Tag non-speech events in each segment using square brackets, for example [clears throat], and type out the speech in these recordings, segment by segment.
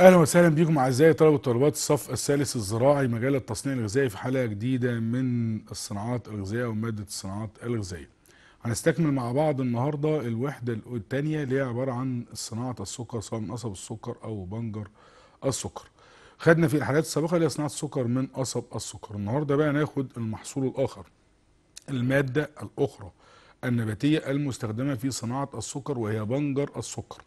اهلا وسهلا بيكم اعزائي طلبه وطالبات الصف الثالث الزراعي مجال التصنيع الغذائي في حلقه جديده من الصناعات الغذائيه وماده الصناعات الغذائيه. هنستكمل مع بعض النهارده الوحده الثانيه اللي هي عباره عن صناعه السكر سواء من قصب السكر او بنجر السكر. خدنا في الحلقات السابقه اللي هي صناعه السكر من قصب السكر، النهارده بقى ناخد المحصول الاخر الماده الاخرى النباتيه المستخدمه في صناعه السكر وهي بنجر السكر.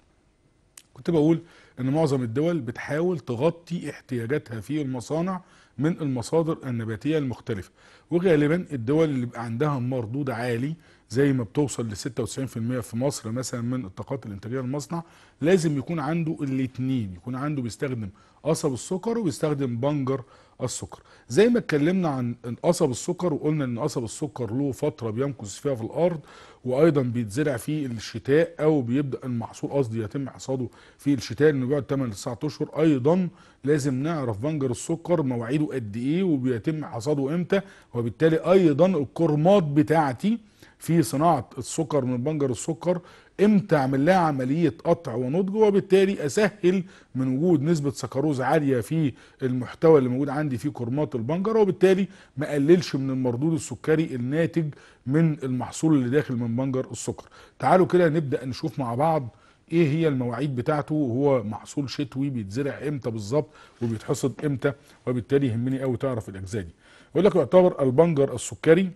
كنت بقول ان معظم الدول بتحاول تغطي احتياجاتها في المصانع من المصادر النباتيه المختلفه وغالبا الدول اللي بيبقى عندها مردود عالي زي ما بتوصل ل 96% في مصر مثلا من الطاقات الانتاجيه للمصنع لازم يكون عنده الاثنين يكون عنده بيستخدم قصب السكر وبيستخدم بنجر السكر زي ما اتكلمنا عن قصب السكر وقلنا ان قصب السكر له فتره بيمكث فيها في الارض وايضا بيتزرع في الشتاء او بيبدا المحصول قصدي يتم حصاده في الشتاء انه بيقعد 8 ل 9 اشهر ايضا لازم نعرف بنجر السكر مواعيده قد ايه وبيتم حصاده امتى وبالتالي ايضا الكرمات بتاعتي في صناعه السكر من بنجر السكر امتى اعمل لها عمليه قطع ونضج وبالتالي اسهل من وجود نسبه سكروز عاليه في المحتوى اللي موجود عندي في كرمات البنجر وبالتالي ما اقللش من المردود السكري الناتج من المحصول اللي داخل من بنجر السكر تعالوا كده نبدا نشوف مع بعض ايه هي المواعيد بتاعته وهو محصول شتوي بيتزرع امتى بالظبط وبيتحصد امتى وبالتالي يهمني قوي تعرف الاجزاء دي يقول لك يعتبر البنجر السكري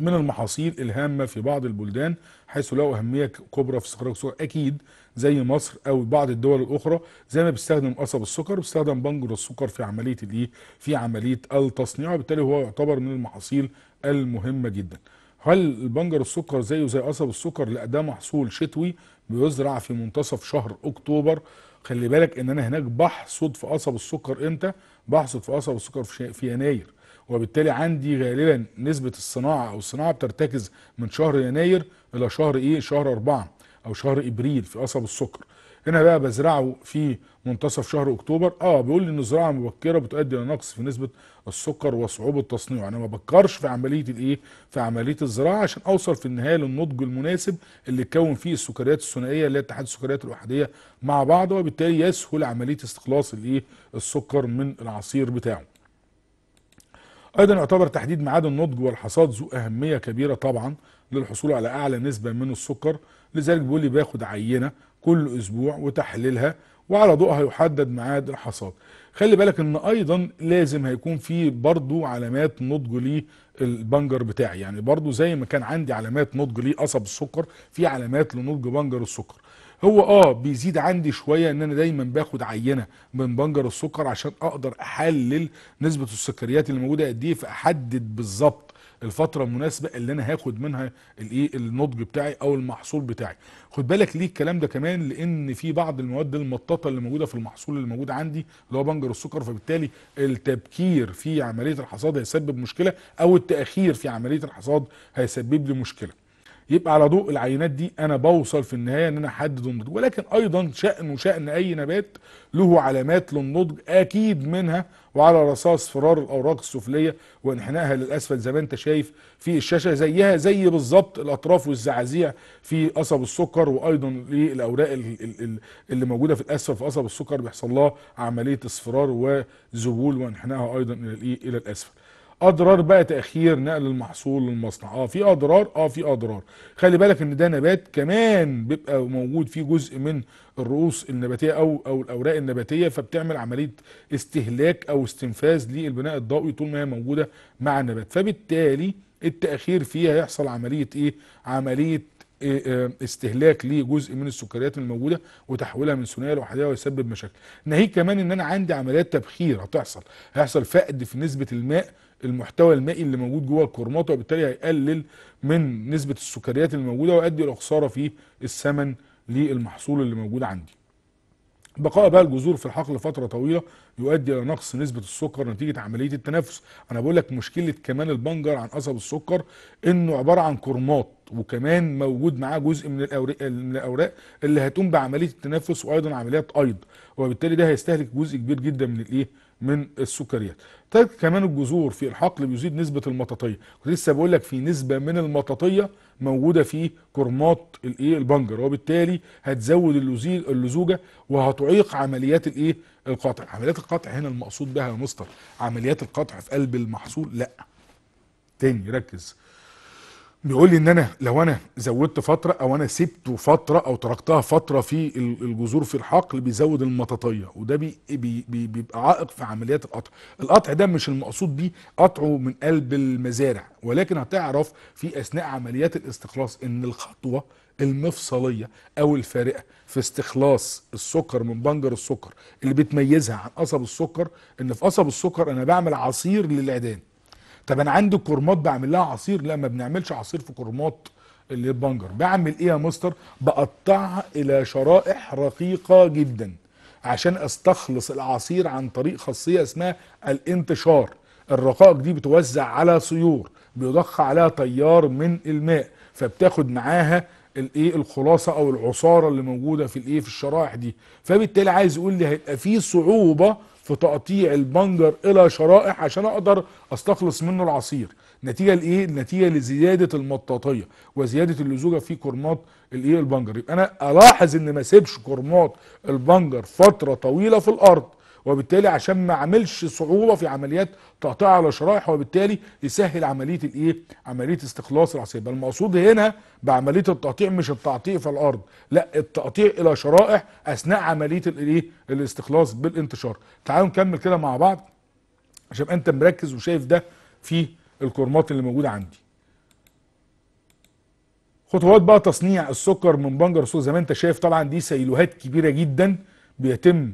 من المحاصيل الهامة في بعض البلدان حيث له أهمية كبرى في استخراج السكر أكيد زي مصر أو بعض الدول الأخرى زي ما بيستخدم قصب السكر بيستخدم بنجر السكر في عملية الإيه؟ في عملية التصنيع وبالتالي هو يعتبر من المحاصيل المهمة جدا. هل البنجر السكر زيه زي قصب السكر؟ لا ده محصول شتوي بيزرع في منتصف شهر أكتوبر خلي بالك إن أنا هناك بحصد في قصب السكر إمتى؟ بحصد في قصب السكر في يناير وبالتالي عندي غالبا نسبه الصناعه او الصناعه بترتكز من شهر يناير الى شهر ايه شهر أربعة او شهر ابريل في قصب السكر هنا بقى بزرعه في منتصف شهر اكتوبر اه بيقول لي ان الزراعه المبكره بتؤدي الى نقص في نسبه السكر وصعوبه تصنيعه انا ما بكرش في عمليه الايه في عمليه الزراعه عشان اوصل في النهايه للنضج المناسب اللي يتكون فيه السكريات الثنائيه اللي هي اتحاد السكريات الاحاديه مع بعض وبالتالي يسهل عمليه استخلاص الايه السكر من العصير بتاعه ايضا يعتبر تحديد ميعاد النضج والحصاد ذو اهميه كبيره طبعا للحصول على اعلى نسبه من السكر لذلك بيقول لي باخد عينه كل اسبوع وتحليلها وعلى ضوءها يحدد ميعاد الحصاد خلي بالك ان ايضا لازم هيكون في برضو علامات نضج للبنجر بتاعي يعني برضو زي ما كان عندي علامات نضج لقصب السكر في علامات لنضج بنجر السكر هو اه بيزيد عندي شويه ان انا دايما باخد عينه من بنجر السكر عشان اقدر احلل نسبه السكريات اللي موجوده قد ايه فاحدد بالظبط الفتره المناسبه اللي انا هاخد منها الايه النضج بتاعي او المحصول بتاعي خد بالك ليه الكلام ده كمان لان في بعض المواد المطاطه اللي موجوده في المحصول اللي موجود عندي اللي هو بنجر السكر فبالتالي التبكير في عمليه الحصاد هيسبب مشكله او التاخير في عمليه الحصاد هيسبب لي مشكله يبقى على ضوء العينات دي انا بوصل في النهايه ان انا احدد النضج ولكن ايضا شان شان اي نبات له علامات للنضج اكيد منها وعلى رصاص فرار الاوراق السفليه وانحنائها للاسفل زي ما انت شايف في الشاشه زيها زي بالظبط الاطراف والزعازيع في قصب السكر وايضا الاوراق اللي موجوده في الاسفل في قصب السكر بيحصل لها عمليه اصفرار وذبول وانحنائها ايضا الى الاسفل اضرار بقى تاخير نقل المحصول للمصنع اه في اضرار اه في اضرار خلي بالك ان ده نبات كمان بيبقى موجود فيه جزء من الرؤوس النباتيه او او الاوراق النباتيه فبتعمل عمليه استهلاك او استنفاذ للبناء الضوئي طول ما هي موجوده مع النبات فبالتالي التاخير فيها هيحصل عمليه ايه عمليه آه، آه، استهلاك لجزء من السكريات الموجوده وتحويلها من ثنائيه لوحديه ويسبب مشاكل ناهيك كمان ان انا عندي عمليات تبخير هتحصل هيحصل فقد في نسبه الماء المحتوى المائي اللي موجود جوه الكرماطه وبالتالي هيقلل من نسبه السكريات الموجوده ويؤدي الى خساره في الثمن للمحصول اللي موجود عندي. بقاء بقى الجذور في الحقل فترة طويلة يؤدي إلى نقص نسبة السكر نتيجة عملية التنفس، أنا بقول لك مشكلة كمان البنجر عن قصب السكر إنه عبارة عن كرماط وكمان موجود معاه جزء من الأوراق من الأوراق اللي هتقوم بعملية التنفس وأيضا عمليات أيض، وبالتالي ده هيستهلك جزء كبير جدا من الإيه؟ من السكريات تجد طيب كمان الجذور في الحقل بيزيد نسبة المطاطية كنت لسه بقول لك في نسبة من المطاطية موجودة في كرمات الايه البنجر وبالتالي هتزود اللزوجة وهتعيق عمليات الايه القطع عمليات القطع هنا المقصود بها يا مستر عمليات القطع في قلب المحصول لا تاني ركز بيقول لي ان انا لو انا زودت فتره او انا سبته فتره او تركتها فتره في الجذور في الحقل بيزود المطاطيه وده بي بي بي بيبقى عائق في عمليات القطع القطع ده مش المقصود بيه قطعه من قلب المزارع ولكن هتعرف في اثناء عمليات الاستخلاص ان الخطوه المفصليه او الفارقه في استخلاص السكر من بنجر السكر اللي بتميزها عن قصب السكر ان في قصب السكر انا بعمل عصير للعيدان طب انا عندي الكرمات بعمل لها عصير لا ما بنعملش عصير في كرمات اللي البنجر بعمل ايه يا مستر بقطعها الى شرائح رقيقه جدا عشان استخلص العصير عن طريق خاصيه اسمها الانتشار الرقائق دي بتوزع على سيور بيضخ عليها تيار من الماء فبتاخد معاها الايه الخلاصه او العصاره اللي موجوده في الايه في الشرائح دي فبالتالي عايز يقول لي هيبقى في صعوبه في تقطيع البنجر الى شرائح عشان اقدر استخلص منه العصير نتيجه لايه نتيجه لزياده المطاطيه وزياده اللزوجه في كرمات الايه البنجر يبقى انا الاحظ ان ما اسيبش كرمات البنجر فتره طويله في الارض وبالتالي عشان ما عملش صعوبه في عمليات تقطيع على شرائح وبالتالي يسهل عمليه الايه عمليه استخلاص العصيب المقصود هنا بعمليه التقطيع مش التقطيع في الارض لا التقطيع الى شرائح اثناء عمليه الايه الاستخلاص بالانتشار تعالوا نكمل كده مع بعض عشان انت مركز وشايف ده في الكرمات اللي موجوده عندي خطوات بقى تصنيع السكر من بنجر سوق زي ما انت شايف طبعا دي سيلوهات كبيره جدا بيتم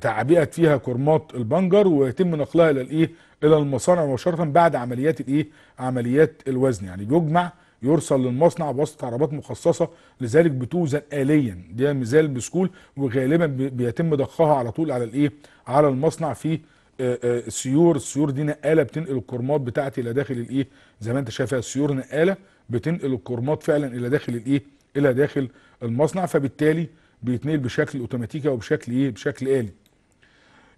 تعبئت فيها كرمات البنجر ويتم نقلها الى الايه الى المصانع مباشره بعد عمليات الايه عمليات الوزن يعني بيجمع يرسل للمصنع بواسطه عربات مخصصه لذلك بتوزن آليا دي مثال بسكول وغالبا بيتم ضخها على طول على الايه على المصنع في سيور السيور دي نقاله بتنقل الكرمات بتاعتي الى داخل الايه زي ما انت شايفها السيور نقاله بتنقل الكرمات فعلا الى داخل الايه الى داخل المصنع فبالتالي بيتنقل بشكل اوتوماتيكي او بشكل ايه بشكل آلي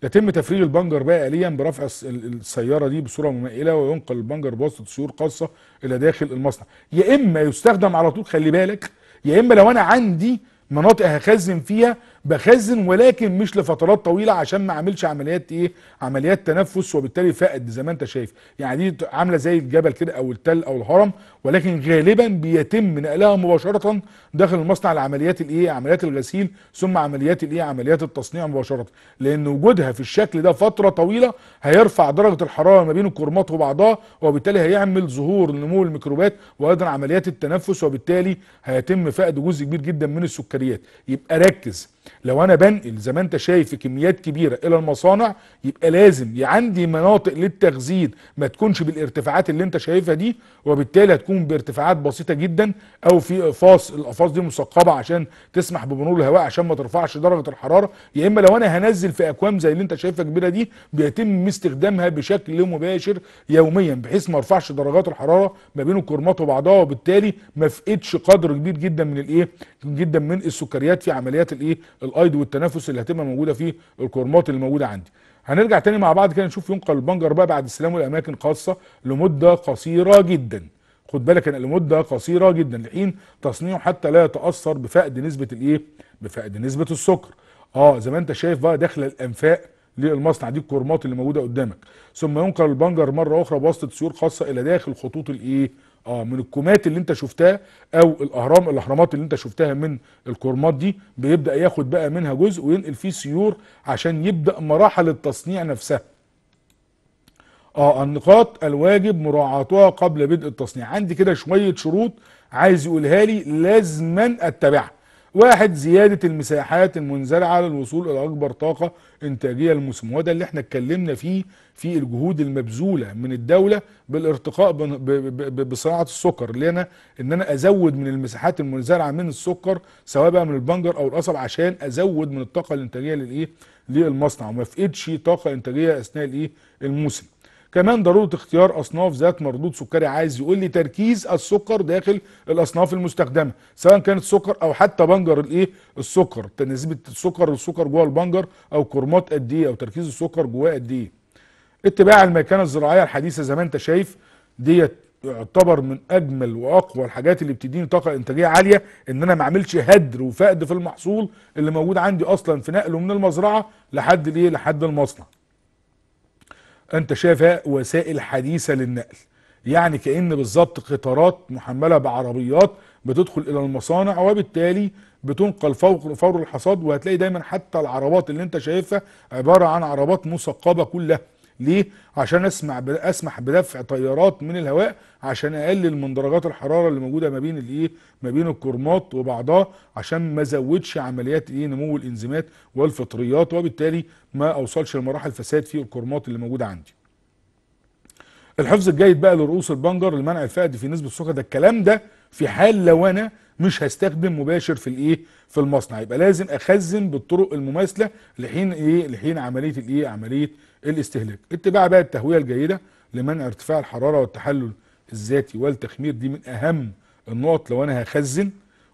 يتم تفريغ البنجر بقى آليا برفع السيارة دي بصورة ممائلة وينقل البنجر بواسطة سيور خاصة إلى داخل المصنع يا إما يستخدم على طول خلي بالك يا إما لو أنا عندي مناطق هخزن فيها بخزن ولكن مش لفترات طويله عشان ما اعملش عمليات ايه عمليات تنفس وبالتالي فقد زي ما انت شايف يعني دي عامله زي الجبل كده او التل او الهرم ولكن غالبا بيتم نقلها مباشره داخل المصنع لعمليات الايه عمليات الغسيل ثم عمليات الايه عمليات التصنيع مباشره لان وجودها في الشكل ده فتره طويله هيرفع درجه الحراره ما بين الكرمات وبعضها وبالتالي هيعمل ظهور نمو الميكروبات وايضا عمليات التنفس وبالتالي هيتم فقد جزء كبير جدا من السكريات يبقى ركز لو انا بنقل زي ما انت شايف في كميات كبيره الى المصانع يبقى لازم عندي مناطق للتخزين ما تكونش بالارتفاعات اللي انت شايفها دي وبالتالي هتكون بارتفاعات بسيطه جدا او في اقفاص الاقفاص دي مثقبه عشان تسمح بمرور الهواء عشان ما ترفعش درجه الحراره يا اما لو انا هنزل في اكوام زي اللي انت شايفها كبيره دي بيتم استخدامها بشكل مباشر يوميا بحيث ما ارفعش درجات الحراره ما بين الكرمات وبعضها وبالتالي ما فقدش قدر كبير جدا من الايه جدا من السكريات في عمليات الايه الايد والتنافس اللي هتبقى موجوده في الكورمات اللي موجوده عندي هنرجع تاني مع بعض كده نشوف ينقل البنجر بقى بعد استلامه لاماكن خاصه لمده قصيره جدا خد بالك انا لمده قصيره جدا لحين تصنيعه حتى لا يتاثر بفقد نسبه الايه بفقد نسبه السكر اه زي ما انت شايف بقى داخله الانفاق للمصنع دي الكورمات اللي موجوده قدامك ثم ينقل البنجر مره اخرى بواسطه سيور خاصه الى داخل خطوط الايه اه من الكومات اللي انت شفتها او الاهرام الاهرامات اللي انت شفتها من الكرمات دي بيبدا ياخد بقى منها جزء وينقل فيه سيور عشان يبدا مراحل التصنيع نفسها اه النقاط الواجب مراعاتها قبل بدء التصنيع عندي كده شويه شروط عايز يقولها لي لازما اتبعها واحد زيادة المساحات المنزرعة للوصول إلى أكبر طاقة إنتاجية الموسم وده اللي احنا اتكلمنا فيه في الجهود المبذولة من الدولة بالارتقاء بصناعة السكر اللي أنا إن أنا أزود من المساحات المنزرعة من السكر سواء بقى من البنجر أو القصب عشان أزود من الطاقة الإنتاجية للإيه للمصنع وما فقدش طاقة إنتاجية أثناء الإيه الموسم كمان ضروره اختيار اصناف ذات مردود سكري عايز يقول لي تركيز السكر داخل الاصناف المستخدمه سواء كانت سكر او حتى بنجر الايه السكر نسبه السكر السكر جوه البنجر او كرمات قد ايه او تركيز السكر جواه قد ايه اتباع الميكانه الزراعيه الحديثه زي ما انت شايف ديت يعتبر من اجمل واقوى الحاجات اللي بتديني طاقه انتاجيه عاليه ان انا ما اعملش هدر وفقد في المحصول اللي موجود عندي اصلا في نقله من المزرعه لحد الايه لحد المصنع انت شايفها وسائل حديثه للنقل يعني كان بالظبط قطارات محمله بعربيات بتدخل الى المصانع وبالتالي بتنقل فوق فور الحصاد وهتلاقي دايما حتى العربات اللي انت شايفها عباره عن عربات مثقبه كلها ليه عشان اسمع اسمح بدفع تيارات من الهواء عشان اقلل من درجات الحراره اللي موجوده ما بين الايه ما بين الكرمات وبعضها عشان ما ازودش عمليات ايه نمو الانزيمات والفطريات وبالتالي ما اوصلش لمراحل فساد في الكرمات اللي موجوده عندي الحفظ الجيد بقى لرؤوس البنجر لمنع الفقد في نسبه السكر ده الكلام ده في حال لو انا مش هستخدم مباشر في الايه في المصنع يبقى لازم اخزن بالطرق المماثله لحين ايه لحين عمليه الايه عمليه الاستهلاك اتباع بقى التهويه الجيده لمنع ارتفاع الحراره والتحلل الذاتي والتخمير دي من اهم النقط لو انا هخزن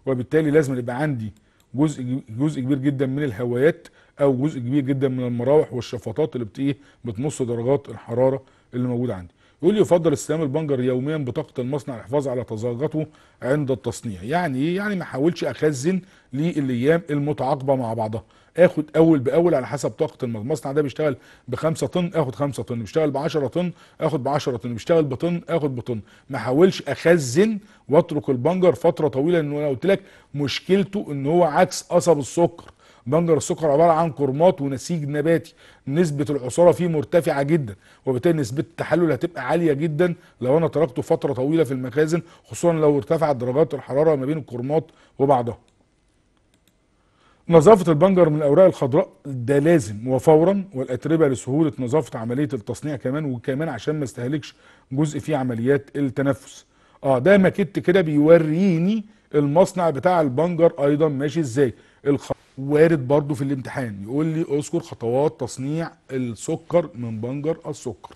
وبالتالي لازم يبقى عندي جزء جزء كبير جدا من الهوايات او جزء كبير جدا من المراوح والشفاطات اللي بت بتمص درجات الحراره اللي موجوده عندي يقول يفضل استخدام البنجر يوميا بطاقه المصنع للحفاظ على تزاقته عند التصنيع يعني ايه يعني ما احاولش اخزن للايام المتعاقبه مع بعضها اخد اول باول على حسب طاقه المصنع ده بيشتغل ب 5 طن اخد 5 طن بيشتغل ب 10 طن اخد ب 10 طن بيشتغل بطن اخد بطن ما احاولش اخزن واترك البنجر فتره طويله لان انا قلت لك مشكلته ان هو عكس قصب السكر بنجر السكر عباره عن كرمات ونسيج نباتي نسبه العصاره فيه مرتفعه جدا وبالتالي نسبه التحلل هتبقى عاليه جدا لو انا تركته فتره طويله في المخازن خصوصا لو ارتفعت درجات الحراره ما بين الكرمات وبعضها نظافة البنجر من الأوراق الخضراء ده لازم وفورا والأتربة لسهولة نظافة عملية التصنيع كمان وكمان عشان ما استهلكش جزء فيه عمليات التنفس اه ده ماكيت كده بيوريني المصنع بتاع البنجر أيضا ماشي ازاي الخ... وارد برضو في الامتحان يقول لي اذكر خطوات تصنيع السكر من بنجر السكر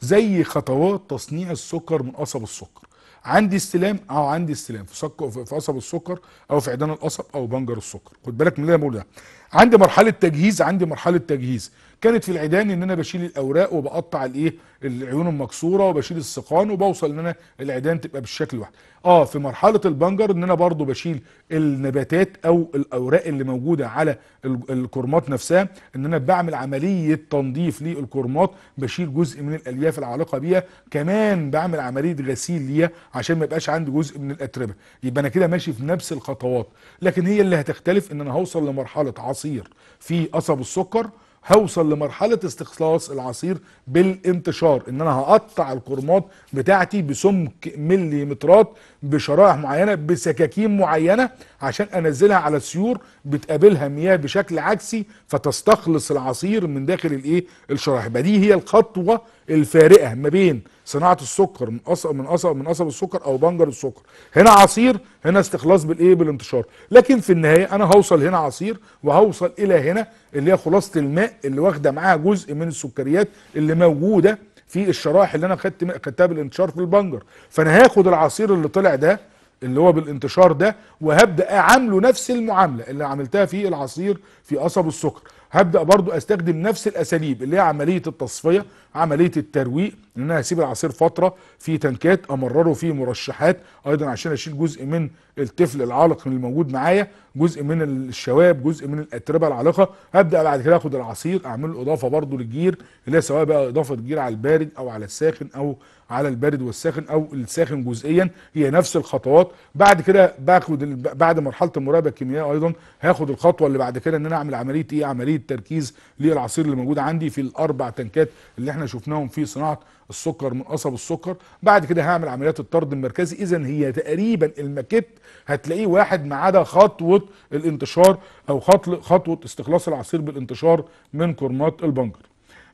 زي خطوات تصنيع السكر من قصب السكر عندي استلام او عندي استلام في سك في قصب السكر او في عيدان القصب او بنجر السكر خد بالك من اللي انا بقوله ده عندي مرحله تجهيز عندي مرحله تجهيز كانت في العيدان ان انا بشيل الاوراق وبقطع الايه العيون المكسوره وبشيل السقان وبوصل ان انا العيدان تبقى بالشكل الواحد اه في مرحله البنجر ان انا برضو بشيل النباتات او الاوراق اللي موجوده على الكرمات نفسها ان انا بعمل عمليه تنظيف للكرمات بشيل جزء من الالياف العالقه بيها كمان بعمل عمليه غسيل ليها عشان ما يبقاش عندي جزء من الاتربه يبقى انا كده ماشي في نفس الخطوات لكن هي اللي هتختلف ان انا هوصل لمرحله عصير في قصب السكر هوصل لمرحله استخلاص العصير بالانتشار ان انا هقطع الكرمات بتاعتي بسمك مليمترات بشرائح معينه بسكاكين معينه عشان انزلها على السيور بتقابلها مياه بشكل عكسي فتستخلص العصير من داخل الايه الشرائح دي هي الخطوه الفارقه ما بين صناعه السكر من قصب من قصب من قصب السكر او بنجر السكر هنا عصير هنا استخلاص بالايه بالانتشار لكن في النهايه انا هوصل هنا عصير وهوصل الى هنا اللي هي خلاصه الماء اللي واخده معاها جزء من السكريات اللي موجوده في الشرائح اللي انا خدت خدتها بالانتشار في البنجر فانا هاخد العصير اللي طلع ده اللي هو بالانتشار ده وهبدا اعامله نفس المعامله اللي عملتها في العصير في قصب السكر هبدا برضو استخدم نفس الاساليب اللي هي عمليه التصفيه عمليه الترويق ان انا هسيب العصير فتره في تنكات امرره في مرشحات ايضا عشان اشيل جزء من الطفل العالق اللي موجود معايا جزء من الشواب جزء من الاتربه العالقه هبدا بعد كده اخد العصير اعمل اضافه برضو للجير اللي هي سواء بقى اضافه جير على البارد او على الساخن او على البارد والساخن او الساخن جزئيا هي نفس الخطوات بعد كده باخد بعد مرحله المراقبه الكيميائيه ايضا هاخد الخطوه اللي بعد كده ان انا اعمل عمليه ايه عمليه تركيز للعصير اللي موجود عندي في الاربع تنكات اللي احنا شفناهم في صناعه السكر من قصب السكر بعد كده هعمل عمليات الطرد المركزي اذا هي تقريبا الماكيت هتلاقيه واحد ما عدا خطوه الانتشار او خطوه استخلاص العصير بالانتشار من كرمات البنجر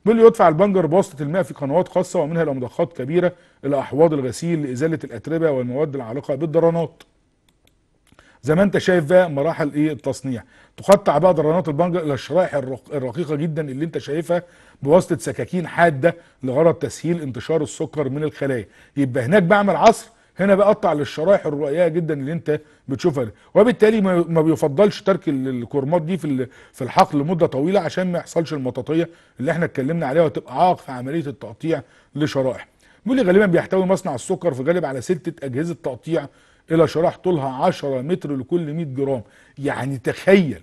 بيقول يدفع البنجر بواسطه الماء في قنوات خاصه ومنها الى مضخات كبيره الى احواض الغسيل لازاله الاتربه والمواد العالقه بالدرانات زي ما انت شايف بقى مراحل ايه التصنيع تقطع بقى درانات البنجر الى الشرائح الرقيقه جدا اللي انت شايفها بواسطه سكاكين حاده لغرض تسهيل انتشار السكر من الخلايا يبقى هناك بعمل عصر هنا بقطع للشرايح الرقيقه جدا اللي انت بتشوفها دي وبالتالي ما بيفضلش ترك الكرمات دي في في الحقل لمده طويله عشان ما يحصلش المطاطيه اللي احنا اتكلمنا عليها وتبقى عائق في عمليه التقطيع لشرائح بيقول لي غالبا بيحتوي مصنع السكر في غالب على ستة اجهزه تقطيع الى شرايح طولها 10 متر لكل 100 جرام يعني تخيل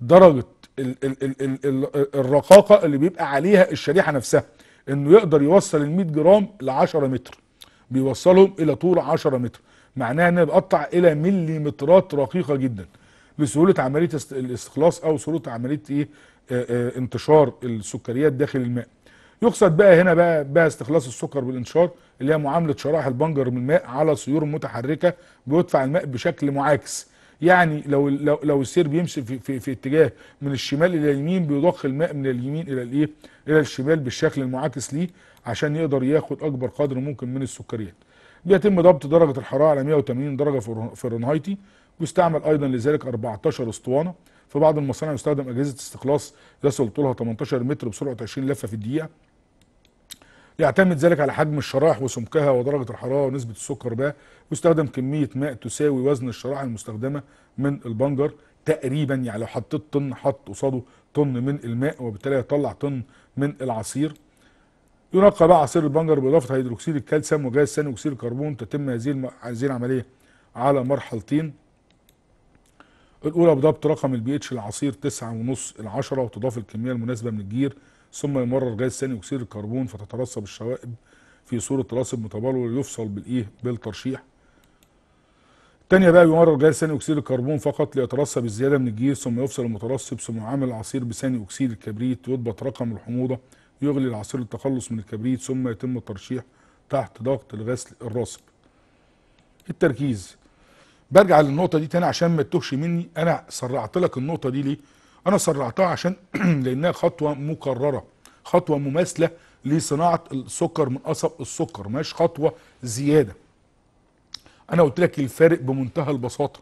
درجه ال ال ال ال ال الرقاقه اللي بيبقى عليها الشريحه نفسها انه يقدر يوصل ال 100 جرام ل 10 متر بيوصلهم الى طول 10 متر معناها ان بقطع الى مليمترات رقيقه جدا لسهوله عمليه الاستخلاص او سهوله عمليه ايه انتشار السكريات داخل الماء يقصد بقى هنا بقى, بقى استخلاص السكر بالانشار اللي هي معامله شرائح البنجر من الماء على سيور متحركه بيدفع الماء بشكل معاكس يعني لو لو, لو السير بيمشي في, في, في اتجاه من الشمال الى اليمين بيضخ الماء من اليمين الى الايه الى الشمال بالشكل المعاكس ليه عشان يقدر ياخد اكبر قدر ممكن من السكريات بيتم ضبط درجة الحرارة على 180 درجة فرنهايتي ويستعمل ايضا لذلك 14 اسطوانة في بعض المصانع يستخدم اجهزة استخلاص يصل طولها 18 متر بسرعة 20 لفة في الدقيقة يعتمد ذلك على حجم الشرايح وسمكها ودرجة الحرارة ونسبة السكر بها ويستخدم كمية ماء تساوي وزن الشرائح المستخدمة من البنجر تقريبا يعني لو حطيت طن حط قصاده طن من الماء وبالتالي هيطلع طن من العصير ينقى بقى عصير البنجر باضافه هيدروكسيد الكالسيوم وغاز ثاني اكسيد الكربون تتم هذه هذه العمليه على مرحلتين الاولى بضبط رقم البي اتش العصير 9.5 ل 10 وتضاف الكميه المناسبه من الجير ثم يمرر غاز ثاني اكسيد الكربون فتترسب الشوائب في صوره رسب متبلور يفصل بالايه بالترشيح الثانيه بقى بيمرر غاز ثاني اكسيد الكربون فقط ليترسب الزياده من الجير ثم يفصل المترسب ثم يعامل العصير بثاني اكسيد الكبريت ويضبط رقم الحموضه يغلي العصير للتخلص من الكبريت ثم يتم الترشيح تحت ضغط الغسل الراسب. التركيز برجع للنقطة دي تاني عشان ما تتوهش مني أنا سرعت لك النقطة دي ليه؟ أنا سرعتها عشان [clears throat] لأنها خطوة مكررة خطوة مماثلة لصناعة السكر من قصب السكر مش خطوة زيادة أنا قلت لك الفارق بمنتهى البساطة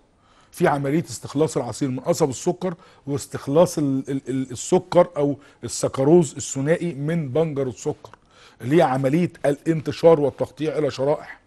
في عمليه استخلاص العصير من قصب السكر واستخلاص السكر او السكروز الثنائي من بنجر السكر اللي هي عمليه الانتشار والتقطيع الى شرائح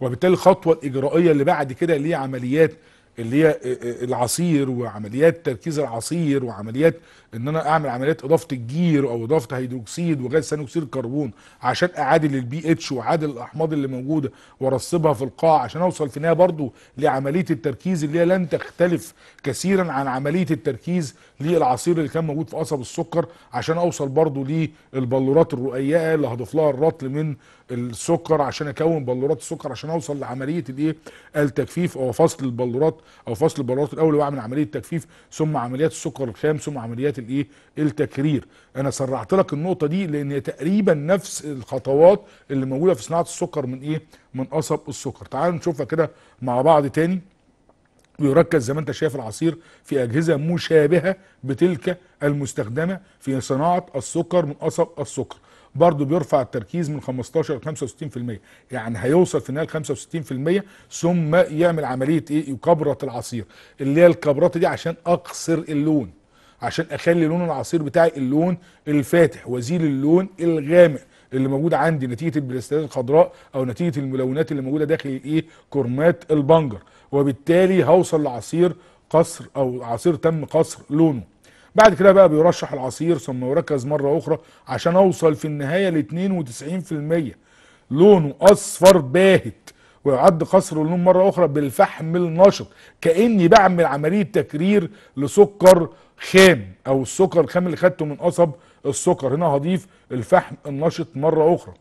وبالتالي الخطوه الاجرائيه اللي بعد كده اللي هي عمليات اللي هي آه، آه، العصير وعمليات تركيز العصير وعمليات ان انا اعمل عمليات اضافه الجير او اضافه هيدروكسيد وغاز ثاني اكسيد الكربون عشان اعادل البي اتش واعادل الاحماض اللي موجوده وارصبها في القاع عشان اوصل في النهايه برضو لعمليه التركيز اللي هي لن تختلف كثيرا عن عمليه التركيز للعصير اللي كان موجود في قصب السكر عشان اوصل برضو للبلورات الرقيقه اللي هضيف لها الرطل من السكر عشان اكون بلورات السكر عشان اوصل لعمليه الايه التجفيف او فصل البلورات او فصل البلورات الاول واعمل عمليه تجفيف ثم عمليات السكر الخام ثم عمليات الايه التكرير انا سرعت لك النقطه دي لان هي تقريبا نفس الخطوات اللي موجوده في صناعه السكر من ايه من قصب السكر تعالوا نشوفها كده مع بعض تاني ويركز زي ما انت شايف العصير في اجهزه مشابهه بتلك المستخدمه في صناعه السكر من قصب السكر برضه بيرفع التركيز من 15 ل 65% يعني هيوصل في النهايه ل 65% ثم يعمل عمليه ايه يكبرت العصير اللي هي الكبرات دي عشان اقصر اللون عشان اخلي لون العصير بتاعي اللون الفاتح وازيل اللون الغامق اللي موجود عندي نتيجه البلاستيكات الخضراء او نتيجه الملونات اللي موجوده داخل الايه كرمات البنجر وبالتالي هوصل لعصير قصر او عصير تم قصر لونه بعد كده بقى بيرشح العصير ثم يركز مرة اخرى عشان اوصل في النهاية ل 92% لونه اصفر باهت ويعد قصر اللون مرة اخرى بالفحم النشط كأني بعمل عملية تكرير لسكر خام او السكر الخام اللي خدته من قصب السكر هنا هضيف الفحم النشط مرة اخرى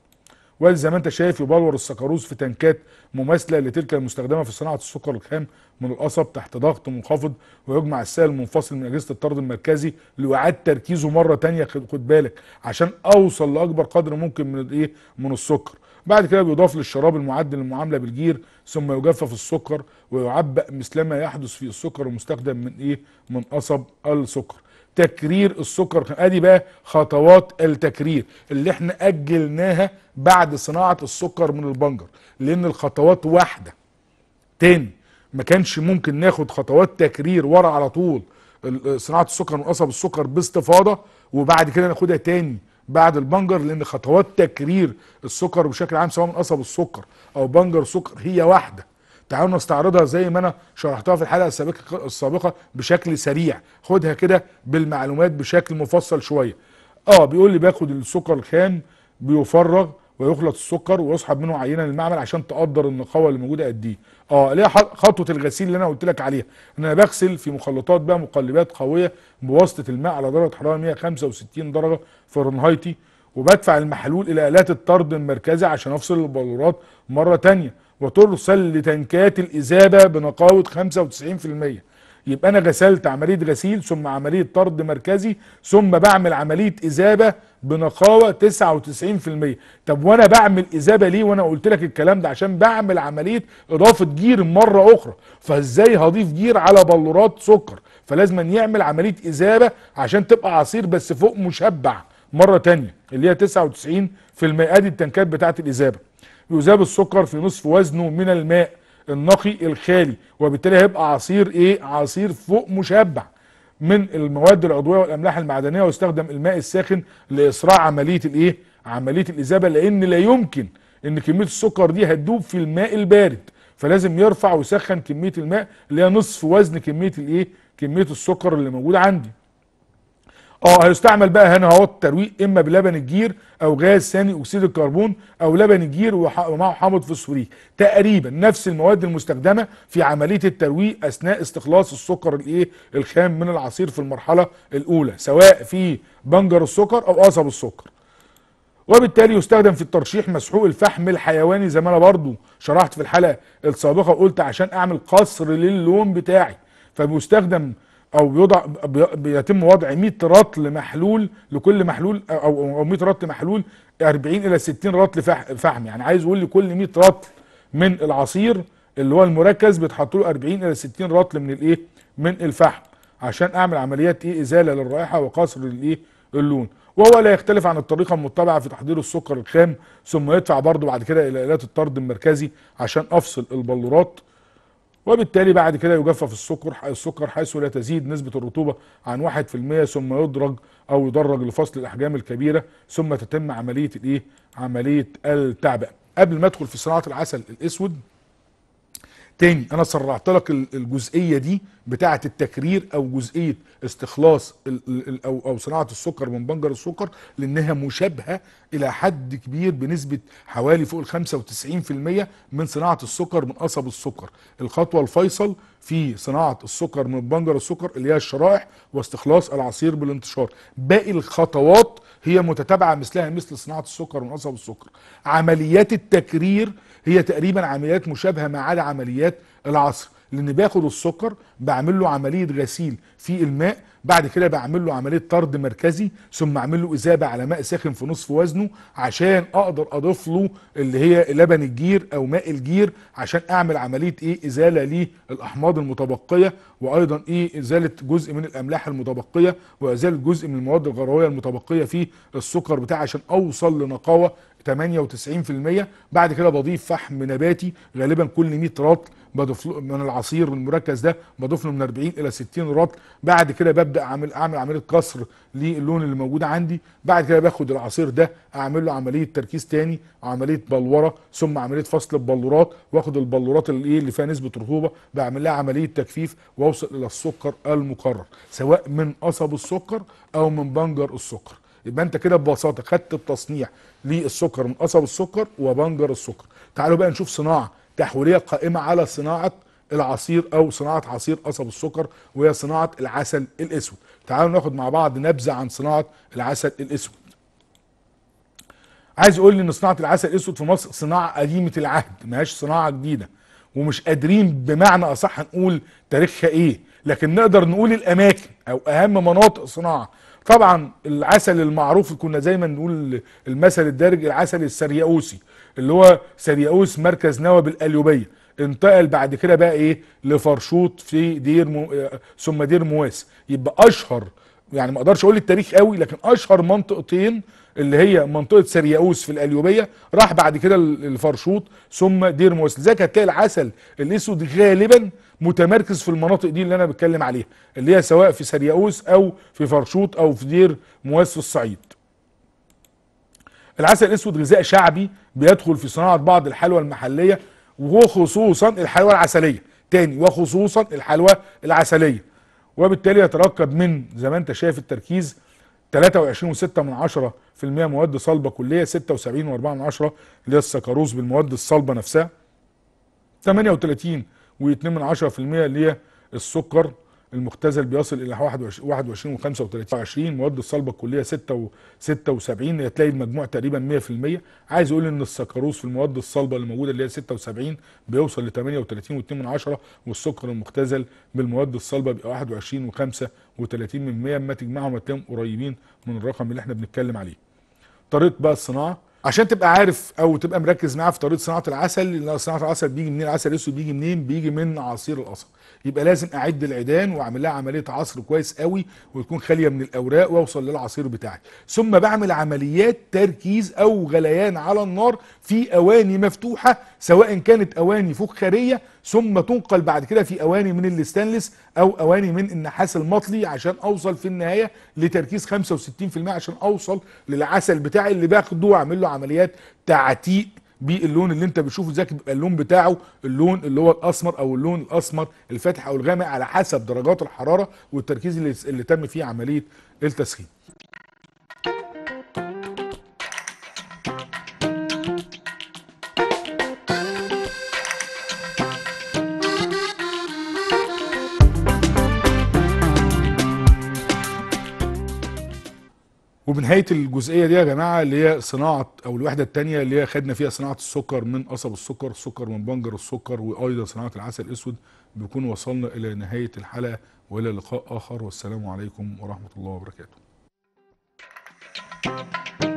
وزي ما انت شايف يبلور السكروز في تنكات مماثله لتلك المستخدمه في صناعه السكر الخام من القصب تحت ضغط منخفض ويجمع السائل المنفصل من اجهزه الطرد المركزي ليعاد تركيزه مره ثانيه خد بالك عشان اوصل لاكبر قدر ممكن من الايه من السكر بعد كده بيضاف للشراب المعد للمعامله بالجير ثم يجفف السكر ويعبأ مثلما يحدث في السكر المستخدم من ايه من قصب السكر تكرير السكر ادي بقى خطوات التكرير اللي احنا اجلناها بعد صناعه السكر من البنجر لان الخطوات واحده تاني ما كانش ممكن ناخد خطوات تكرير ورا على طول صناعه السكر من قصب السكر باستفاضه وبعد كده ناخدها تاني بعد البنجر لان خطوات تكرير السكر بشكل عام سواء من قصب السكر او بنجر سكر هي واحده تعالوا نستعرضها زي ما انا شرحتها في الحلقه السابقه السابقه بشكل سريع خدها كده بالمعلومات بشكل مفصل شويه اه بيقول لي باخد السكر الخام بيفرغ ويخلط السكر ويسحب منه عينه للمعمل عشان تقدر النقاوه اللي موجوده قد ايه اه ليه خطوه الغسيل اللي انا قلت لك عليها ان انا بغسل في مخلطات بقى مقلبات قويه بواسطه الماء على درجه حراره 165 درجه فهرنهايتي وبدفع المحلول الى الات الطرد المركزي عشان افصل البلورات مره ثانيه وترسل لتنكات الإذابة بنقاوة 95% يبقى أنا غسلت عملية غسيل ثم عملية طرد مركزي ثم بعمل عملية إذابة بنقاوة 99% طب وأنا بعمل إذابة ليه وأنا قلت لك الكلام ده عشان بعمل عملية إضافة جير مرة أخرى فإزاي هضيف جير على بلورات سكر فلازم يعمل عملية إذابة عشان تبقى عصير بس فوق مشبع مرة تانية اللي هي 99% أدي التنكات بتاعة الإذابة يذاب السكر في نصف وزنه من الماء النقي الخالي وبالتالي هيبقى عصير ايه عصير فوق مشبع من المواد العضويه والاملاح المعدنيه ويستخدم الماء الساخن لاسراع عمليه الايه عمليه الاذابه لان لا يمكن ان كميه السكر دي هتدوب في الماء البارد فلازم يرفع ويسخن كميه الماء اللي هي نصف وزن كميه الايه كميه السكر اللي موجوده عندي اه هيستعمل بقى هنا اهو الترويق اما بلبن الجير او غاز ثاني اكسيد الكربون او لبن الجير ومعه حامض فسفوريك تقريبا نفس المواد المستخدمه في عمليه الترويق اثناء استخلاص السكر الايه الخام من العصير في المرحله الاولى سواء في بنجر السكر او قصب السكر وبالتالي يستخدم في الترشيح مسحوق الفحم الحيواني زي ما انا برضو شرحت في الحلقه السابقه وقلت عشان اعمل قصر للون بتاعي فبيستخدم او يوضع بيتم وضع 100 رطل محلول لكل محلول او 100 رطل محلول 40 الى 60 رطل فحم يعني عايز يقول لي كل 100 رطل من العصير اللي هو المركز بيتحط له 40 الى 60 رطل من الايه من الفحم عشان اعمل عمليات ايه ازاله للرائحه وقصر الايه اللون وهو لا يختلف عن الطريقه المتبعه في تحضير السكر الخام ثم يدفع برضه بعد كده الى الات الطرد المركزي عشان افصل البلورات وبالتالي بعد كده يجفف السكر السكر حيث لا تزيد نسبة الرطوبة عن 1% ثم يدرج أو يدرج لفصل الأحجام الكبيرة ثم تتم عملية الإيه؟ عملية التعبئة. قبل ما أدخل في صناعة العسل الأسود تاني انا سرعت لك الجزئيه دي بتاعه التكرير او جزئيه استخلاص او او صناعه السكر من بنجر السكر لانها مشابهه الى حد كبير بنسبه حوالي فوق ال 95% من صناعه السكر من قصب السكر الخطوه الفيصل في صناعه السكر من بنجر السكر اللي هي الشرائح واستخلاص العصير بالانتشار باقي الخطوات هي متتابعه مثلها مثل صناعه السكر من قصب السكر عمليات التكرير هي تقريبا عمليات مشابهه ما عدا عمليات العصر لان باخد السكر بعمل له عمليه غسيل في الماء بعد كده بعمل له عمليه طرد مركزي ثم اعمل له اذابه على ماء ساخن في نصف وزنه عشان اقدر اضيف له اللي هي لبن الجير او ماء الجير عشان اعمل عمليه ايه ازاله للاحماض المتبقيه وايضا ايه ازاله جزء من الاملاح المتبقيه وازاله جزء من المواد الغرويه المتبقيه في السكر بتاعي عشان اوصل لنقاوه 98% بعد كده بضيف فحم نباتي غالبا كل 100 رطل بضيف من العصير المركز ده بضيف له من 40 الى 60 رطل بعد كده ببدا اعمل اعمل عمليه كسر للون اللي موجود عندي بعد كده باخد العصير ده اعمل له عمليه تركيز تاني عمليه بلوره ثم عمليه فصل البلورات واخد البلورات اللي ايه اللي فيها نسبه رطوبه بعمل لها عمليه تجفيف واوصل الى السكر المقرر سواء من قصب السكر او من بنجر السكر يبقى انت كده ببساطه خدت التصنيع للسكر من قصب السكر وبنجر السكر تعالوا بقى نشوف صناعه تحويليه قائمه على صناعه العصير او صناعه عصير قصب السكر وهي صناعه العسل الاسود تعالوا ناخد مع بعض نبذه عن صناعه العسل الاسود عايز يقول لي ان صناعه العسل الاسود في مصر صناعه قديمه العهد ما هيش صناعه جديده ومش قادرين بمعنى اصح نقول تاريخها ايه لكن نقدر نقول الاماكن او اهم مناطق صناعه طبعا العسل المعروف كنا دايما نقول المثل الدارج العسل السرياوسي اللي هو سرياوس مركز نوى بالاليوبيه انتقل بعد كده بقى ايه لفرشوط في دير مو... ثم دير مواس يبقى اشهر يعني ما اقدرش اقول التاريخ قوي لكن اشهر منطقتين اللي هي منطقه سرياوس في الاليوبيه راح بعد كده الفرشوط ثم دير مواس لذلك هتلاقي العسل الاسود غالبا متمركز في المناطق دي اللي انا بتكلم عليها اللي هي سواء في سرياوس او في فرشوط او في دير مواس في الصعيد العسل الاسود غذاء شعبي بيدخل في صناعه بعض الحلوى المحليه وخصوصا الحلوى العسليه تاني وخصوصا الحلوى العسليه وبالتالي يتركب من زي ما انت شايف التركيز 23.6 مواد صلبه كليه 76.4 اللي هي السكروز بالمواد الصلبه نفسها 38 و2 اللي هي السكر المختزل بيصل الى 21 و35 مواد الصلبه الكليه 6 76 هتلاقي المجموع تقريبا 100% عايز اقول ان السكروز في المواد الصلبه اللي موجوده اللي هي 76 بيوصل ل 38 و2 و2 والسكر المختزل بالمواد الصلبه بيبقى 21 و35 من 100 اما تجمعهم هتلاقيهم قريبين من الرقم اللي احنا بنتكلم عليه. طريقه بقى الصناعه عشان تبقى عارف او تبقى مركز معاه في طريقه صناعه العسل صناعه العسل بيجي منين العسل الاسود بيجي منين بيجي من عصير القصب يبقى لازم اعد العيدان واعمل لها عمليه عصر كويس قوي وتكون خاليه من الاوراق واوصل للعصير بتاعي ثم بعمل عمليات تركيز او غليان على النار في اواني مفتوحه سواء كانت اواني فخاريه ثم تنقل بعد كده في اواني من الاستانلس او اواني من النحاس المطلي عشان اوصل في النهايه لتركيز 65% عشان اوصل للعسل بتاعي اللي باخده واعمل له عمليات تعتيق باللون اللي انت بتشوفه ازاي بيبقى اللون بتاعه اللون اللي هو الاسمر او اللون الاسمر الفاتح او الغامق على حسب درجات الحراره والتركيز اللي, اللي تم فيه عمليه التسخين نهايه الجزئيه دي يا جماعه اللي هي صناعه او الوحده الثانيه اللي هي خدنا فيها صناعه السكر من قصب السكر سكر من بنجر السكر وايضا صناعه العسل الاسود بنكون وصلنا الى نهايه الحلقه والى لقاء اخر والسلام عليكم ورحمه الله وبركاته